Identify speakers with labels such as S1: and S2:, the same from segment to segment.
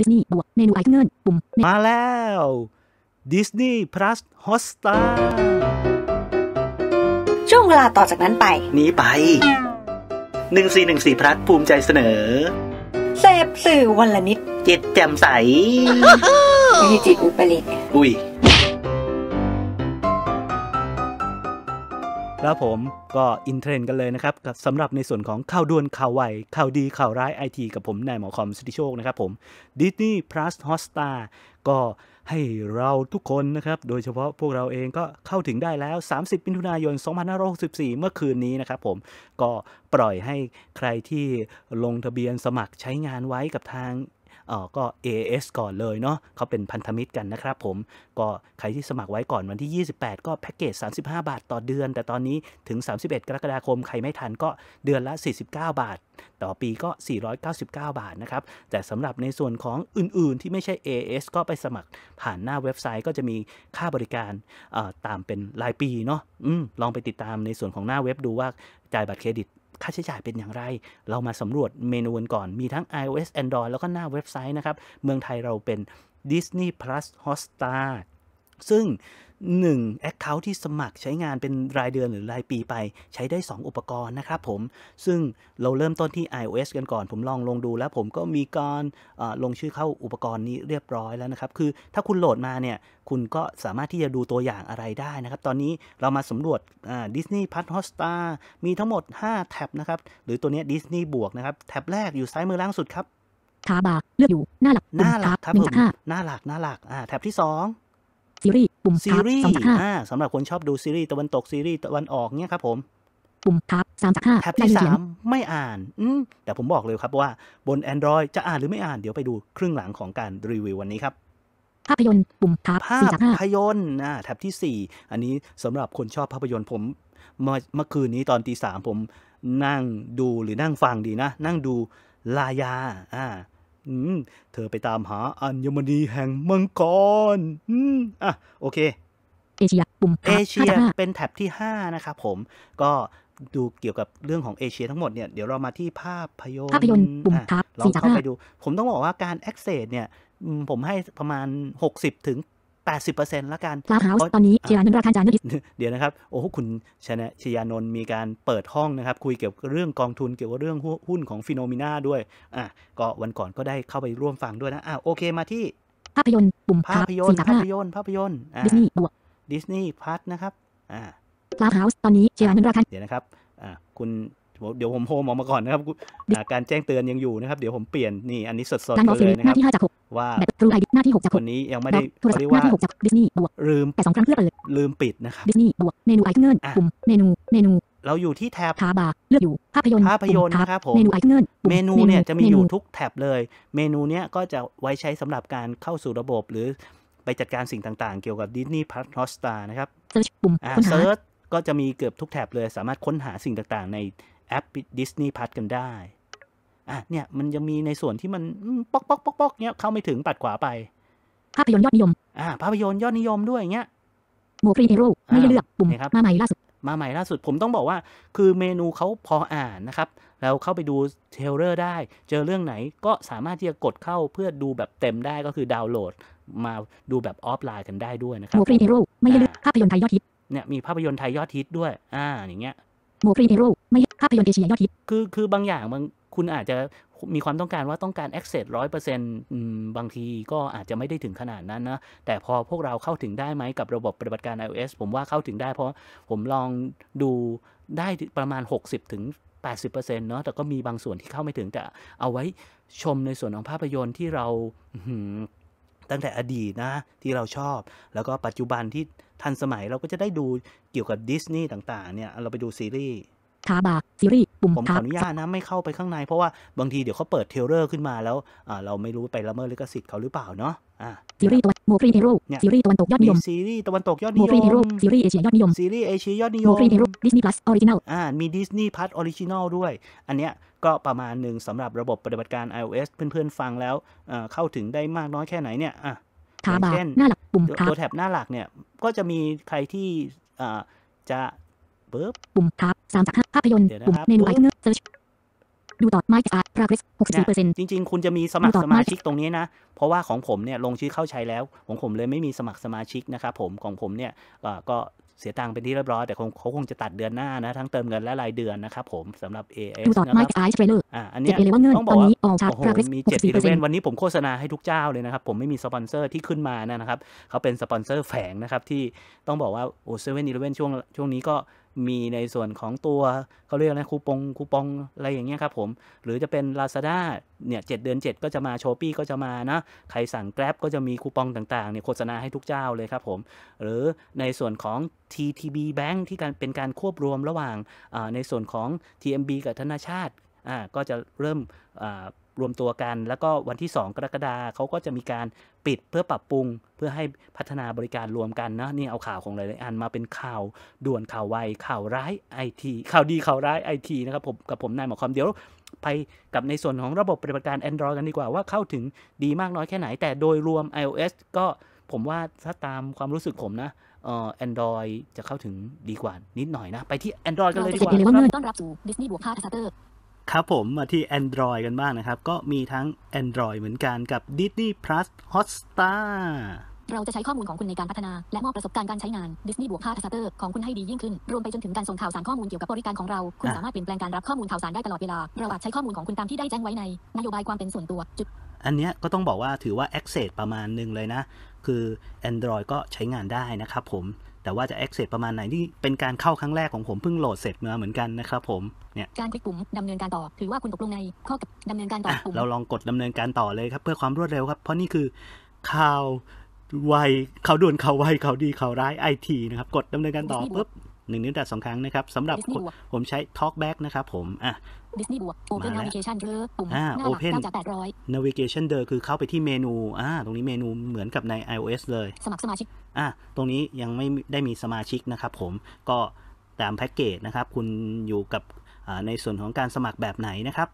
S1: ดิสนีย์บวกเมนูไอเงิน ปุ่มมาแล้วดิสนีย์พลัสฮอสตาช่วงเวลาต่อจากนั้นไป นี้ไป1414พลัสภูมิใจเสนอเสพสื่อวันละนิดจิตแจ่มใสมีจิตอุปริตอุ้ยครับผมก็อินเทรนกันเลยนะครับสำหรับในส่วนของข่าวด่วนข่าวไวข่าวดีข่าวร้ายไอทีกับผมนายหมอคอมสุธิโชคนะครับผมดิสนีย์พลัสฮอสตาก็ให้เราทุกคนนะครับ โดยเฉพาะพวกเราเองก็เข้าถึงได้แล้ว 30มิถุนายน 2564 เมื่อคืนนี้นะครับผมก็ปล่อยให้ใครที่ลงทะเบียนสมัครใช้งานไว้กับทางเออก็ AAS ก่อนเลยเนาะเขาเป็นพันธมิตรกันนะครับผมก็ใครที่สมัครไว้ก่อนวันที่ 28 ก็แพ็กเกจ 35 บาทต่อเดือน แต่ตอนนี้ถึง 31 กรกฎาคม ใครไม่ทันก็เดือนละ 49 บาท ต่อปีก็ 499 บาทนะครับ แต่สำหรับในส่วนของอื่นๆที่ไม่ใช่ AAS ก็ไปสมัครผ่านหน้าเว็บไซต์ก็จะมีค่าบริการตามเป็นรายปีเนาะอลองไปติดตามในส่วนของหน้าเว็บดูว่าจ่ายบัตรเครดิตค่าใช้จ่ายเป็นอย่างไร เรามาสำรวจเมนูกนก่อน มีทั้ง iOS Android แล้วก็หน้าเว็บไซต์นะครับ เมืองไทยเราเป็น Disney Plus Hotstar ซึ่ง1 Account ที่สมัครใช้งานเป็นรายเดือนหรือรายปีไป ใช้ได้ 2 อุปกรณ์นะครับผม ซึ่งเราเริ่มต้นที่ iOS กันก่อน ผมลองลงดูแล้วผมก็มีการลงชื่อเข้าอุปกรณ์นี้เรียบร้อยแล้วนะครับ คือถ้าคุณโหลดมาเนี่ยคุณก็สามารถที่จะดูตัวอย่างอะไรได้นะครับ ตอนนี้เรามาสำรวจดิสนีย์พัทฮอสตา มีทั้งหมด 5 แท็บนะครับหรือตัวนี้ดิสนีย์บวกนะครับแท็บแรกอยู่ซ้ายมือล่างสุดครับ
S2: ขาบาเลือกอยู่หน้าหลักหน้าหลักครับผม
S1: หน้าหลักหน้าหลักอ่าแท็บที่ 2
S2: ซีรีส์ปุ่มซีรีส์สามจากห้
S1: าสำหรับคนชอบดูซีรีส์ตะวันตกซีรีส์ตะวันออกเนี่ยครับ ผม
S2: ปุ่มทับสามจากห้าแท็บที่สาม
S1: ไม่อ่าน อืแต่ผมบอกเลยครับว่าบน Android จะอ่านหรือไม่อ่านเดี๋ยวไปดูครึ่งหลังของการรีวิววันนี้ครับ ภาพยนตร์ปุ่มทับภาพยนตร์นะแท็บที่สี่อันนี้สำหรับคนชอบภาพยนตร์ผมเมื่อเมื่อคืนนี้ตอนตีสามผมนั่งดูหรือนั่งฟังดีนะ นั่งดูลายา อ่าเธอไปตามหาอัญมณีแห่งมังกร อืมอ่ะโอเคเอเชียปุ่มเอเชีย เป็นแท็บที่ 5 นะครับผม ก็ดูเกี่ยวกับเรื่องของเอเชียทั้งหมดเนี่ย เดี๋ยวเรามาที่ภาพยนตร์ภาพยนตร์ปุ่มรับลองเข้าไปดู ผมต้องบอกว่าการแอคเซสเนี่ยผมให้ประมาณ 60 ถึง80%ละกันคลับเฮาส์ตอนนี้เชียร์นทนราคาจานเดี๋ยวนะครับ โอ้ คุณชนะชยานนท์มีการเปิดห้องนะครับ คุยเกี่ยวกับเรื่องกองทุนเกี่ยวกับเรื่องหุ้นของฟิโนมิน่าด้วย อ่ะก็วันก่อนก็ได้เข้าไปร่วมฟังด้วยนะ อ่ะ โอเคมาที่ภาพยนตร์ปุ่มภาพยนตร์ ภาพยนตร์ภาพยนตร์ดิสนีย์บวกดิสนีย์พัทนะครับ อ่ะคลับเฮาส์ตอนนี้เชียร์นทนราคาเดี๋ยวนะครับ อ่ะคุณเดี๋ยวผมโฮมออกมาก่อนนะครับ การแจ้งเตือนยังอยู่นะครับเดี๋ยวผมเปลี่ยน นี่อันนี้สดๆเลยนะครับหน้าที่าจากกว่ารูไอ
S2: หน้าที่กจากคนนี้ยังไม่ได้เร่หน้าที่กจากดิสนีย์บวกลืมแต่สองครั้งเพื่อเปิด
S1: ลืมปิดนะครั
S2: บดิสนีย์บวกเมนูไอเงินปุ่มเมนูเมนู
S1: เราอยู่ที่แท็บค
S2: าบาเลือกอยู่ภาพ
S1: ยนตร์ภาพยนตร์นะครับผมเมนูไอเงินเมนูเนี่ยจะมีอยู่ทุกแท็บเลย เมนูเนี้ยก็จะไว้ใช้สำหรับการเข้าสู่ระบบหรือไปจัดการสิ่งต่างๆเกี่ยวกับดิสนีย์พาร์ท t อสตานะครับปุ่มค้นหาก็จะมีเกือบทุกแท็บเลยสามารถค้นหาสิ่งต่างๆในแอปดิสนีย์พัทกันได้ อ่ะ เนี่ย มันยังมีในส่วนที่มันป๊อกป๊อกป๊อกป๊อกเนี้ย เข้าไม่ถึงปัดขวาไป ภาพยนตร์ยอดนิยม อ่า ภาพยนตร์ยอดนิยมด้วยเงี้ยโมฟรีเอโร่ ไม่เลือกปุ่มมาใหม่ล่าสุด มาใหม่ล่าสุด ผมต้องบอกว่า คือเมนูเขาพออ่านนะครับ แล้วเข้าไปดูเทเลอร์ได้ เจอเรื่องไหนก็สามารถที่จะกดเข้าเพื่อดูแบบเต็มได้ก็คือดาวน์โหลด มาดูแบบออฟไลน์กันได้ด้วยนะครับโมฟร
S2: ีเอโร่ ไม่เลือก ภาพยนตร์ไทยยอดฮิต
S1: เนี่ย มีภาพยนตร์ไทยยอดฮิตด้วย อ่า อย่างเงี้ย
S2: โมครีเอโร่ไม่ภาพยนตร์เอเชีย
S1: ยอดฮิต คือคือบางอย่างบางคุณอาจจะมีความต้องการว่าต้องการ access ร้อยเปอร์เซ็นต์บางทีก็อาจจะไม่ได้ถึงขนาดนั้นนะ แต่พอพวกเราเข้าถึงได้ไหมกับระบบปฏิบัติการ iOS ผมว่าเข้าถึงได้เพราะผมลองดูได้ประมาณ 60ถึง80%เนาะแต่ก็มีบางส่วนที่เข้าไม่ถึงแต่เอาไว้ชมในส่วนของภาพยนตร์ที่เราตั้งแต่อดีตนะที่เราชอบแล้วก็ปัจจุบันที่ทันสมัยเราก็จะได้ดูเกี่ยวกับดิสนีย์ต่างๆเนี่ย เราไปดูซีรีส์
S2: ทาบาซีรีส์ปุ่มผมขออนุญาต
S1: นะไม่เข้าไปข้างใน เพราะว่าบางทีเดี๋ยวเขาเปิดเทเลอร์ขึ้นมาแล้วเราไม่รู้ไปละเมิดลิขสิทธิ์เขาหรือเปล่าเนาะซีรีส์
S2: ตะวันโมฟรีเทโร่ซีรีส์ตะวันตกยอดนิยม ซ
S1: ีรีส์ตะวันตกยอดนิยมโมฟรีเทโรซีรีส์เอเชียยอดนิยมซีรีส์เอเชียยอดนิยมโมฟรีเทโร
S2: ดิสนีย์พลัสออริจินอล
S1: อ่ามีดิสนีย์พลัสออริจินัลด้วย อันเนี้ยก็ประมาณหนึ่งสำหรับระบบปฏิบัติการ iOS เพื่อนๆฟังแล้วเข้าถึงได้มากน้อยแค่ไหนเนี่ยอ่าเช่นหน้าหลักปุ่มตัวแถบหน้าหลักเนี่ยก็จะมีใครที่จะเบิบ
S2: ปุ่มทับสามจากห้าภาพยนตร์ปุ่มเมนูไอเทมเซิร์ชดูต่อไม้อาร์ตรากรสหกสิบเปอร์เซ็นต์
S1: จริงๆ คุณจะมีสมัครสมาชิกตรงนี้นะ เพราะว่าของผมเนี่ยลงชื่อเข้าใช้แล้ว ของผมเลยไม่มีสมัครสมาชิกนะครับผมของผมเนี่ยก็เสียตังค์เป็นที่เรียบร้อยแต่คงเขาคงจะตัดเดือนหน้านะ ทั้งเติมเงินและรายเดือนนะครับผมสำหรับ a สนะครับอ่าอันนี้ต้องบอกว่าโอ้โหมีเ7 e 1 1วันนี้ผมโฆษณาให้ทุกเจ้าเลยนะครับ ผมไม่มีสปอนเซอร์ที่ขึ้นมานะครับเขาเป็นสปอนเซอร์แฝงนะครับที่ต้องบอกว่าโอ้เซเว่นอีเลฟเว่นช่วง ช่วงนี้ก็มีในส่วนของตัวเขาเรียกนะคูปองคูปองอะไรอย่างเงี้ยครับผม หรือจะเป็น Lazada เนี่ยเเดือน7 ก็จะมาโชปี้ก็จะมานะใครสั่ง Grab ก็จะมีคูปองต่างๆเนี่ยโฆษณาให้ทุกเจ้าเลยครับผม หรือในส่วนของ TTB Bank ที่การเป็นการควบรวมระหว่างในส่วนของ TMB กับธนาชาติก็จะเริ่มรวมตัวกัน แล้วก็วันที่ 2 กรกฎาเขาก็จะมีการปิดเพื่อปรับปรุง เพื่อให้พัฒนาบริการรวมกันนะ นี่เอาข่าวของหลายๆอันมาเป็นข่าวด่วนข่าวไวข่าวร้ายไอทีข่าวดีข่าวร้ายไอทีนะครับ ผมกับผมนายหมอคอมเดี๋ยวไปกับในส่วนของระบบปฏิบัติการ Android กันดีกว่า ว่าเข้าถึงดีมากน้อยแค่ไหน แต่โดยรวม iOS ก็ผมว่าถ้าตามความรู้สึกผมนะเอ่อ Android จะเข้าถึงดีกว่านิดหน่อยนะ ไปที่ Android กันเลยดีกว่าครับ
S2: ต้อนรับสู่ Disney บวกาสเตอร์
S1: ครับผมมาที่ Android กันบ้างนะครับ ก็มีทั้ง Android เหมือนกันกับ Disney Plus Hotstar
S2: เราจะใช้ข้อมูลของคุณในการพัฒนา และมอบประสบการณ์การใช้งาน Disney บวกค่าทัสเตอร์ของคุณให้ดียิ่งขึ้น รวมไปจนถึงการส่งข่าวสารข้อมูลเกี่ยวกับบริการของเรา คุณสามารถเปลี่ยนแปลงการรับข้อมูลข่าวสารได้ตลอดเวลาเราอาจใช้ข้อมูลของคุณตามที่ได้แจ้งไว้ใน นโยบายความเป็นส่วนตัวจุด
S1: อันนี้ก็ต้องบอกว่าถือว่า Access ประมาณหนึ่งเลยนะ คือ Android ก็ใช้งานได้นะครับผมแต่ว่าจะ access ประมาณไหนนี่เป็นการเข้าครั้งแรกของผม เพิ่งโหลดเสร็จมาเหมือนกันนะครับ ผมเนี่ย
S2: การคลิกปุ่มดำเนินการต่อ ถือว่าคุณตกลงในข้อกดำเนินการต่อปุ่มเรา
S1: ลองกดดำเนินการต่อเลยครับ เพื่อความรวดเร็วครับ เพราะนี่คือข่าวไวข่าวด่วนข่าวไวข่าวดีข่าวร้ายไอทีนะครับ กดดำเนินการต่อปุ๊บหนึ่งนิ้วแตะสองครั้งนะครับสำหรับผมใช้ Talkback นะครับผมอ่ะ
S2: ดิสนีย์บวกโอเพนนาวิเกชันเดอปุ่มหน้าหกเจากแปดร้อย
S1: นาวิเกชันเดอร์คือเข้าไปที่เมนูอ่าตรงนี้เมนูเหมือนกับใน iOS เลย สมัครสมาชิกอ่าตรงนี้ยังไม่ได้มีสมาชิกนะครับผมก็ตามแพ็กเกจนะครับ คุณอยู่กับในส่วนของการสมัครแบบไหนนะครับ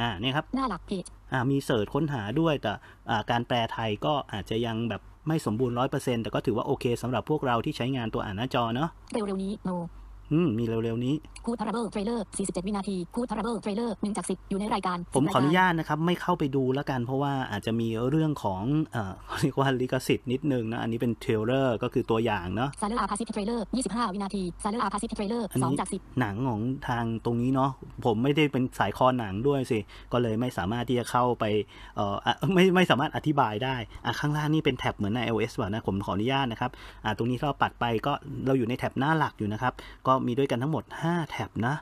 S1: อ่านี่ครับ หน้าหลักเพจอ่ามีเสิร์ชค้นหาด้วย แต่การแปลไทยก็อาจจะยังแบบไม่สมบูรณ์ร้อยเปอร์เซ็นต์แต่ก็ถือว่าโอเคสำหรับพวกเราที่ใช้งานตัวอ่านหน้าจอเนาะเร็วๆนี้โนอืมมีเร็วๆ นี้
S2: คูทาราเบิลเทรลเลอร์ 47 วินาทีคูทาราเบิลเทรลเลอร์ 1 จาก 10 อยู่ในรายการ ผมขออนุญา
S1: ตนะครับไม่เข้าไปดูแล้วกัน เพราะว่าอาจจะมีเรื่องของเอ่อเรียกว่าลิขสิทธิ์นิดนึงนะอันนี้เป็นเทรลเลอร์ก็คือตัวอย่างเนาะซา
S2: เร์อาพาซิทเทรลเลอร์ 25 วินาทีซาเร์อาพาซิทเทรลเลอร์ 2 จาก
S1: 10 หนังของทางตรงนี้เนาะผมไม่ได้เป็นสายคอหนังด้วยสิก็เลยไม่สามารถที่จะเข้าไปเอ่อไม่ไม่สามารถอธิบายได้อ่ะข้างล่างนี่เป็นแท็บเหมือนใน iOS ว่ะนะผมขออนุญาตนะครับอ่าตรงนี้ถ้าเราปัดไปก็เราอยู่ในแท็บหน้าหลักอยู่นะครับก็มีด้วยกันทั้งหมด 5 แท็บนะ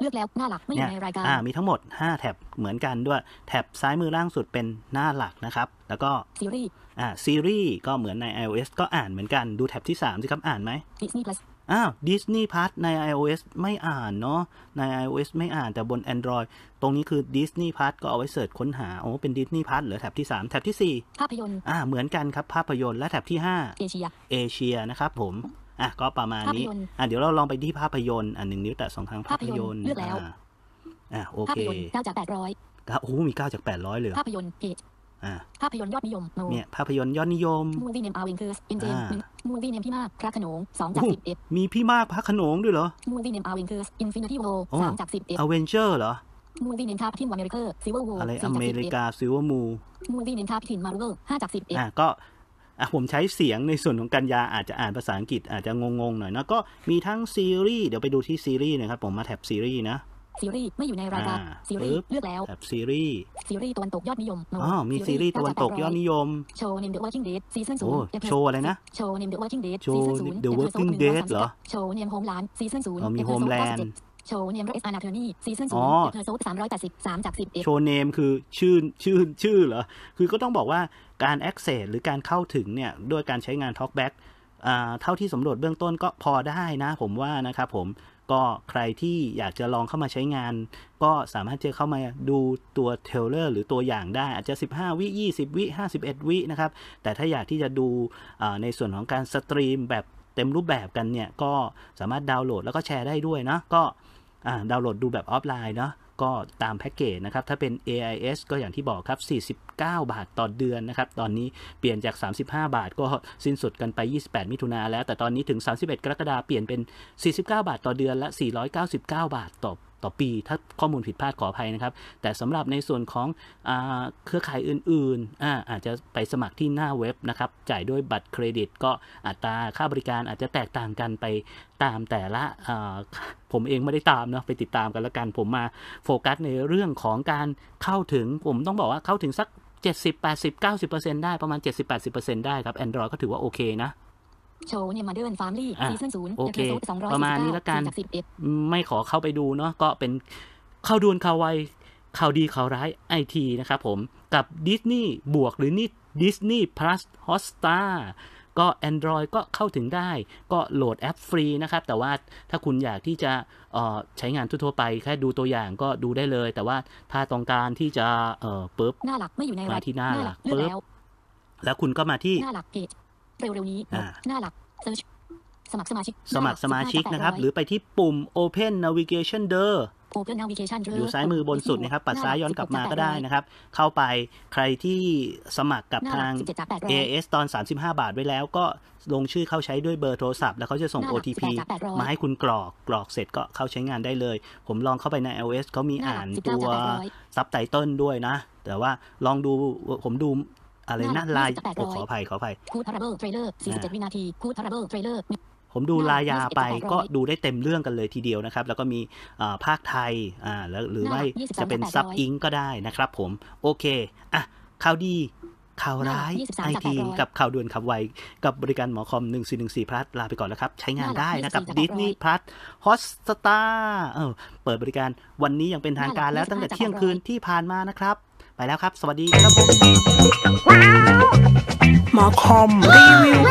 S2: เลือกแล้วหน้าหลักไม่อยู่ในรายการอ่า
S1: มีทั้งหมด 5 แท็บเหมือนกันด้วย แท็บซ้ายมือล่างสุดเป็นหน้าหลักนะครับ แล้วก็ซีรีส์อ่าซีรีส์ก็เหมือนใน iOS ก็อ่านเหมือนกันดูแท็บที่3สิครับอ่านไหม Disney Plus อ้าว Disney Plus ใน iOS ไม่อ่านเนาะใน iOS ไม่อ่านแต่บน Android ตรงนี้คือ Disney Plus ก็เอาไว้เสิร์ชค้นหาโอ้เป็น Disney Plus เหลือแท็บที่3แท็บที่4ภาพยนตร์ อ่า เหมือนกันครับภาพยนตร์ และแท็บที่ 5เอเชียเอเชียนะครับ ผมอ่ะก็ประมาณนี้ อ่ะเดี๋ยวเราลองไปที่ภาพยนตร์อ่ะหนึ่งนิ้วแตะสองครั้งภาพยนตร์เลือกแล้วอ่ะโอเคเก้าจากแปดร้อยก้าโอ้มีเก้าจากแปดร้อยเลยภาพยนตร์เพจอ่ะ
S2: ภาพยนตร์ยอดนิยมเนี่ย
S1: ภาพยนตร์ยอดนิยมมู
S2: วี่เนมอาวิงคือเอ็นเจมมูวี่เนมพี่มากพระขนงสองจ
S1: ากสิบเอ็ดมีพี่มากพระขนงด้วยเหรอ
S2: มูวี่เนมอาวิงคืออินฟินิตี้โวสามจากสิบเอ็ดอเวนเจอร์เหรอมูวี่เนมทาพิทินอเมริกาซิลเวอร์วูอะไรอเมริกาซิลเวอร์มูมูวี่เนมทาพิทินมาร์เวลห้าจากสิบเอ็ดอ่ะ
S1: ก็อ่ะผมใช้เสียงในส่วนของกัญญาอาจจะอ่านภาษาอังกฤษอาจจะงงๆหน่อยนะก็มีทั้งซีรีส์เดี๋ยวไปดูที่ซีรีส์นะครับผมมาแท็บซีรีส์นะ
S2: ซีรีส์ไม่อยู่ในรายการซีรีส์เลือกแล้วแท็บซีรีส์ซีรีส์ตะวันตกยอดนิยมอ๋อมีซีรีส์ตะวันตกยอดนิยมโชว์นิมเดอะวอชิงเดทซีซั่นศูนย์โชว์อะไรนะโชว์นิมเดอะวอชิงเดทซีซั่นศูนย์เดอะวอชิงเดทเหรอโชว์ในโฮมแลนด์ซีซั่นศูนย์มีโฮมแลนด์โชว์เนมเอสอานาเทอร์นี่ซีซั่นสูงย์เธอซสามร้อยแปดสิบสามจากสิบเอ็ดโชว
S1: ์เนม คือชื่อชื่อชื่อเหรอ คือก็ต้องบอกว่าการแอคเซสหรือการเข้าถึงเนี่ยด้วยการใช้งานท็อกแบ็ k เท่าที่สำรวจเบื้องต้นก็พอได้นะผมว่านะครับผม ก็ใครที่อยากจะลองเข้ามาใช้งานก็สามารถจะเข้ามาดูตัวเทเลอร์หรือตัวอย่างได้อาจจะ 15 วิ 20 วิ 51 วินะครับ แต่ถ้าอยากที่จะดูในส่วนของการสตรีมแบบเต็มรูปแบบกันเนี่ย ก็สามารถดาวน์โหลดแล้วก็แชร์ได้ด้วยนะก็ดาวน์โหลดดูแบบออฟไลน์เนาะก็ตามแพ็กเกจนะครับ ถ้าเป็น AIS ก็อย่างที่บอกครับ 49 บาทต่อเดือนนะครับ ตอนนี้เปลี่ยนจาก 35 บาทก็สิ้นสุดกันไป 28 มิถุนาแล้ว แต่ตอนนี้ถึง 31 กรกฎาเปลี่ยนเป็น 49 บาทต่อเดือนและ 499 บาทต่อต่อปีถ้าข้อมูลผิดพลาดขออภัยนะครับ แต่สำหรับในส่วนของอเครือข่ายอื่นๆออาจจะไปสมัครที่หน้าเว็บนะครับ จ่ายด้วยบัตรเครดิตก็อัตราค่าบริการอาจจะแตกต่างกันไปตามแต่ละผมเองไม่ได้ตามเนาะไปติดตามกันละกันผมมาโฟกัสในเรื่องของการเข้าถึง ผมต้องบอกว่าเข้าถึงสัก 70 80 90%ได้ประมาณ 70 80%ได้ครับ Android ก็ถือว่าโอเคนะ
S2: โชว์เนี่ยมาเดินฟาร์มลี่ซีซั่นศูนย์โอเคประมาณนี้ละกัน
S1: ไม่ขอเข้าไปดูเนาะก็เป็นข่าวดูนข่าวไวข่าวดีข่าวร้ายไอทีนะครับผมกับดิสนีย์บวกหรือนี่ดิสนีย์พลัสฮอสตาก็ Android ก็เข้าถึงได้ ก็โหลดแอปฟรีนะครับ แต่ว่าถ้าคุณอยากที่จะใช้งานทั่วไป แค่ดูตัวอย่างก็ดูได้เลย แต่ว่าถ้าต้องการที่จะเปิบหน้า
S2: หลักไม่อยู่ในมาที่หน้าหลักเปิบ
S1: แล้วคุณก็มาที่หน้าหล
S2: ักเพจเร็วเร็วนี้ หน้าหลักเซิร์ชสมัครสมาชิก สมัครสมาชิกนะครับ หรือ
S1: ไปที่ปุ่ม Open Navigation เดอ
S2: Open Navigation อยู่ซ้ายมื
S1: อบนสุดนะครับ ปัดซ้ายย้อนกลับมาก็ได้นะครับ เข้าไปใครที่สมัครกับทาง AS ตอน 35 บาทไว้แล้ว ก็ลงชื่อเข้าใช้ด้วยเบอร์โทรศัพท์ แล้วเขาจะส่ง OTP มาให้คุณกรอก กรอกเสร็จก็เข้าใช้งานได้เลย ผมลองเข้าไปใน iOS เขามีอ่านตัวซับไตเติลด้วยนะ แต่ว่าลองดู ผมดูอะไรนะลายโอ้ขออภัย ขออภัย
S2: คูทาราเบิลเทรลเลอร์47วินาทีคูทาราเบิลเทรลเลอร์
S1: ผมดูลายาไปก็ดูได้เต็มเรื่องกันเลยทีเดียวนะครับ แล้วก็มีภาคไทยอ่าแล้วหรือว่าจะเป็นซับอิงก็ได้นะครับผมโอเค อ่ะข่าวดีข่าวร้ายไอทีกับข่าวด่วนข่าวไวกับบริการหมอคอม 1414พลัส ลาไปก่อนแล้วครับ ใช้งานได้นะ กับดิสนีย์พลัสฮอสตาเปิดบริการวันนี้อย่างเป็นทางการแล้วตั้งแต่เที่ยงคืนที่ผ่านมานะครับไปแล้วครับ สวัสดีครับผมหมอคอม รีวิว